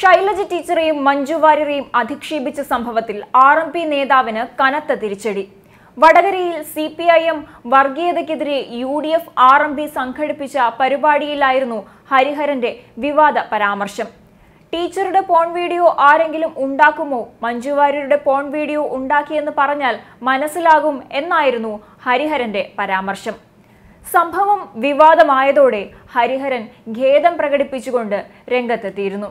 ഷൈലജ ടീച്ചറെയും മഞ്ജു വാര്യരെയും അധിക്ഷേപിച്ച സംഭവത്തിൽ R M P നേതാവിന് കനത്ത തിരിച്ചടി വടകരയിൽ സി പി ഐ എം വർഗീയതയ്ക്കെതിരെ U D F R M P സംഘടിപ്പിച്ച പരിപാടിയിലായിരുന്നു ഹരിഹരന്റെ വിവാദ പരാമർശം ടീച്ചറുടെ പോൺ വീഡിയോ ആരെങ്കിലും ഉണ്ടാക്കുമോ മഞ്ജു വാര്യരുടെ പോൺ വീഡിയോ ഉണ്ടാക്കിയെന്ന് പറഞ്ഞാൽ മനസ്സിലാകും എന്നായിരുന്നു ഹരിഹരന്റെ പരാമർശം സംഭവം വിവാദമായതോടെ ഹരിഹരൻ ഖേദം പ്രകടിപ്പിച്ചുകൊണ്ട് രംഗത്തെത്തിയിരുന്നു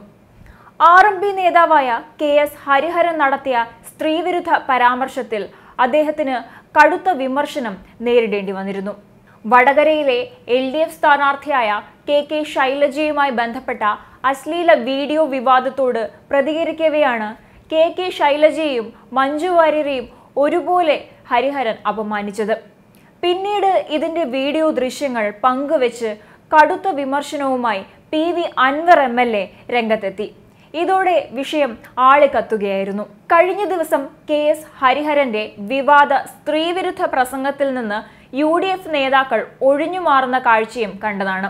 ആർ എം പി നേതാവായ കെ എസ് ഹരിഹരൻ നടത്തിയ സ്ത്രീവിരുദ്ധ പരാമർശത്തിൽ അദ്ദേഹത്തിന് കടുത്ത വിമർശനം നേരിടേണ്ടി വന്നിരുന്നു വടകരയിലെ എൽ ഡി എഫ് സ്ഥാനാർത്ഥിയായ കെ കെ ശൈലജയുമായി ബന്ധപ്പെട്ട അശ്ലീല വീഡിയോ വിവാദത്തോട് പ്രതികരിക്കവെയാണ് കെ കെ ശൈലജയെയും മഞ്ജു വാര്യരെയും ഒരുപോലെ ഹരിഹരൻ അപമാനിച്ചത് പിന്നീട് ഇതിന്റെ വീഡിയോ ദൃശ്യങ്ങൾ പങ്കുവെച്ച് കടുത്ത വിമർശനവുമായി P V Anvar M L A രംഗത്തെത്തി ഇതോടെ വിഷയം ആള് കത്തുകയായിരുന്നു കഴിഞ്ഞ ദിവസം കെ എസ് ഹരിഹരന്റെ വിവാദ സ്ത്രീവിരുദ്ധ പ്രസംഗത്തിൽ നിന്ന് യു ഡി എഫ് നേതാക്കൾ ഒഴിഞ്ഞുമാറുന്ന കാഴ്ചയും കണ്ടതാണ്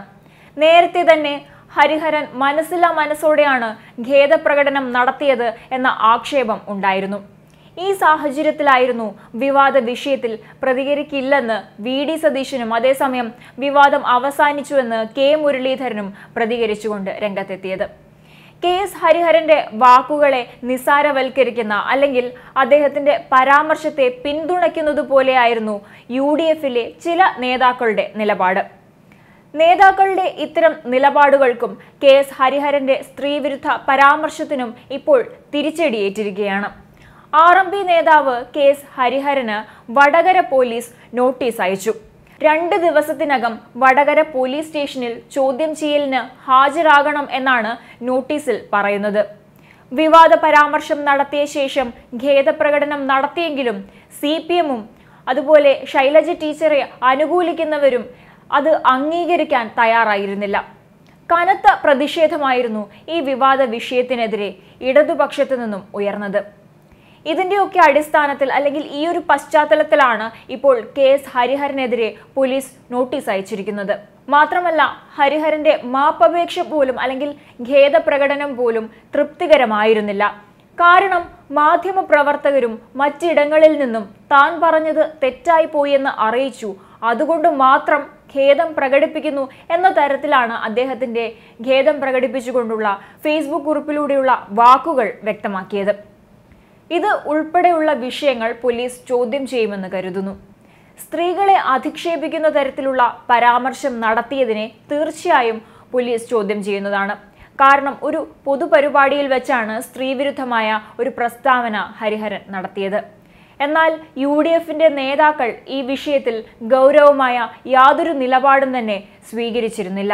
നേരത്തെ തന്നെ ഹരിഹരൻ മനസ്സില്ലാ മനസ്സോടെയാണ് ഖേദപ്രകടനം നടത്തിയത് എന്ന ആക്ഷേപം ഉണ്ടായിരുന്നു ഈ സാഹചര്യത്തിലായിരുന്നു വിവാദ വിഷയത്തിൽ പ്രതികരിക്കില്ലെന്ന് വി ഡി സതീശനും അതേസമയം വിവാദം അവസാനിച്ചുവെന്ന് കെ മുരളീധരനും പ്രതികരിച്ചുകൊണ്ട് രംഗത്തെത്തിയത് കെ എസ് ഹരിഹരന്റെ വാക്കുകളെ നിസാരവൽക്കരിക്കുന്ന അല്ലെങ്കിൽ അദ്ദേഹത്തിന്റെ പരാമർശത്തെ പിന്തുണയ്ക്കുന്നത് പോലെയായിരുന്നു യു ഡി എഫിലെ ചില നേതാക്കളുടെ നിലപാട് നേതാക്കളുടെ ഇത്തരം നിലപാടുകൾക്കും കെ എസ് ഹരിഹരന്റെ സ്ത്രീവിരുദ്ധ പരാമർശത്തിനും ഇപ്പോൾ തിരിച്ചടിയേറ്റിരിക്കുകയാണ് ആർ എം പി നേതാവ് കെ എസ് ഹരിഹരന് വടകര പോലീസ് നോട്ടീസ് അയച്ചു രണ്ട് ദിവസത്തിനകം വടകര പോലീസ് സ്റ്റേഷനിൽ ചോദ്യം ചെയ്യലിന് ഹാജരാകണം എന്നാണ് നോട്ടീസിൽ പറയുന്നത് വിവാദ പരാമർശം നടത്തിയ ശേഷം ഖേദപ്രകടനം നടത്തിയെങ്കിലും സി പി എമ്മും അതുപോലെ ശൈലജ ടീച്ചറെ അനുകൂലിക്കുന്നവരും അത് അംഗീകരിക്കാൻ തയ്യാറായിരുന്നില്ല കനത്ത പ്രതിഷേധമായിരുന്നു ഈ വിവാദ വിഷയത്തിനെതിരെ ഇടതുപക്ഷത്തു നിന്നും ഉയർന്നത് ഇതിൻ്റെയൊക്കെ അടിസ്ഥാനത്തിൽ അല്ലെങ്കിൽ ഈ ഒരു പശ്ചാത്തലത്തിലാണ് ഇപ്പോൾ കെ എസ് ഹരിഹരനെതിരെ പോലീസ് നോട്ടീസ് അയച്ചിരിക്കുന്നത് മാത്രമല്ല ഹരിഹരന്റെ മാപ്പപേക്ഷ പോലും അല്ലെങ്കിൽ ഖേദപ്രകടനം പോലും തൃപ്തികരമായിരുന്നില്ല കാരണം മാധ്യമപ്രവർത്തകരും മറ്റിടങ്ങളിൽ നിന്നും താൻ പറഞ്ഞത് തെറ്റായി പോയെന്ന് അറിയിച്ചു അതുകൊണ്ട് മാത്രം ഖേദം പ്രകടിപ്പിക്കുന്നു എന്ന തരത്തിലാണ് അദ്ദേഹത്തിന്റെ ഖേദം പ്രകടിപ്പിച്ചുകൊണ്ടുള്ള ഫേസ്ബുക്ക് കുറിപ്പിലൂടെയുള്ള വാക്കുകൾ വ്യക്തമാക്കിയത് ഇത് ഉൾപ്പെടെയുള്ള വിഷയങ്ങൾ പോലീസ് ചോദ്യം ചെയ്യുമെന്ന് കരുതുന്നു സ്ത്രീകളെ അധിക്ഷേപിക്കുന്ന തരത്തിലുള്ള പരാമർശം നടത്തിയതിനെ തീർച്ചയായും പോലീസ് ചോദ്യം ചെയ്യുന്നതാണ് കാരണം ഒരു പൊതുപരിപാടിയിൽ വെച്ചാണ് സ്ത്രീവിരുദ്ധമായ ഒരു പ്രസ്താവന ഹരിഹരൻ നടത്തിയത് എന്നാൽ യു ഡി എഫിന്റെ നേതാക്കൾ ഈ വിഷയത്തിൽ ഗൗരവമായ യാതൊരു നിലപാടും തന്നെ സ്വീകരിച്ചിരുന്നില്ല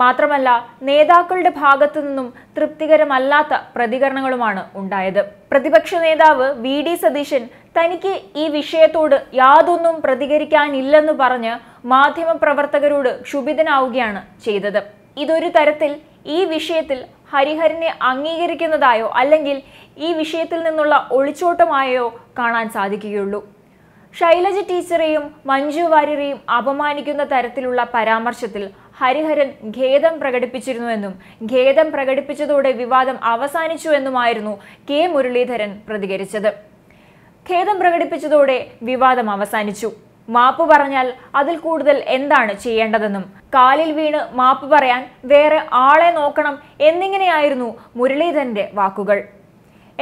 മാത്രമല്ല നേതാക്കളുടെ ഭാഗത്തു നിന്നും തൃപ്തികരമല്ലാത്ത പ്രതികരണങ്ങളുമാണ് ഉണ്ടായത് പ്രതിപക്ഷ നേതാവ് വി ഡി സതീശൻ തനിക്ക് ഈ വിഷയത്തോട് യാതൊന്നും പ്രതികരിക്കാനില്ലെന്ന് പറഞ്ഞ് മാധ്യമപ്രവർത്തകരോട് ക്ഷുഭിതനാവുകയാണ് ചെയ്തത് ഇതൊരു തരത്തിൽ ഈ വിഷയത്തിൽ ഹരിഹരനെ അംഗീകരിക്കുന്നതായോ അല്ലെങ്കിൽ ഈ വിഷയത്തിൽ നിന്നുള്ള ഒളിച്ചോട്ടമായോ കാണാൻ സാധിക്കുകയുള്ളൂ ശൈലജ ടീച്ചറെയും മഞ്ജു വാര്യരെയും അപമാനിക്കുന്ന തരത്തിലുള്ള പരാമർശത്തിൽ ഹരിഹരൻ ഖേദം പ്രകടിപ്പിച്ചിരുന്നുവെന്നും ഖേദം പ്രകടിപ്പിച്ചതോടെ വിവാദം അവസാനിച്ചുവെന്നുമായിരുന്നു കെ മുരളീധരൻ പ്രതികരിച്ചത് ഖേദം പ്രകടിപ്പിച്ചതോടെ വിവാദം അവസാനിച്ചു മാപ്പ് പറഞ്ഞാൽ അതിൽ കൂടുതൽ എന്താണ് ചെയ്യേണ്ടതെന്നും കാലിൽ വീണ് മാപ്പ് പറയാൻ വേറെ ആളെ നോക്കണം എന്നിങ്ങനെയായിരുന്നു മുരളീധരന്റെ വാക്കുകൾ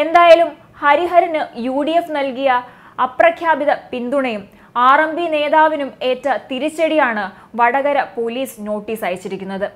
എന്തായാലും ഹരിഹരന് യു ഡി എഫ് നൽകിയ അപ്രഖ്യാപിത പിന്തുണയും ആർ നേതാവിനും ഏറ്റ തിരിച്ചടിയാണ് വടകര പോലീസ് നോട്ടീസ് അയച്ചിരിക്കുന്നത്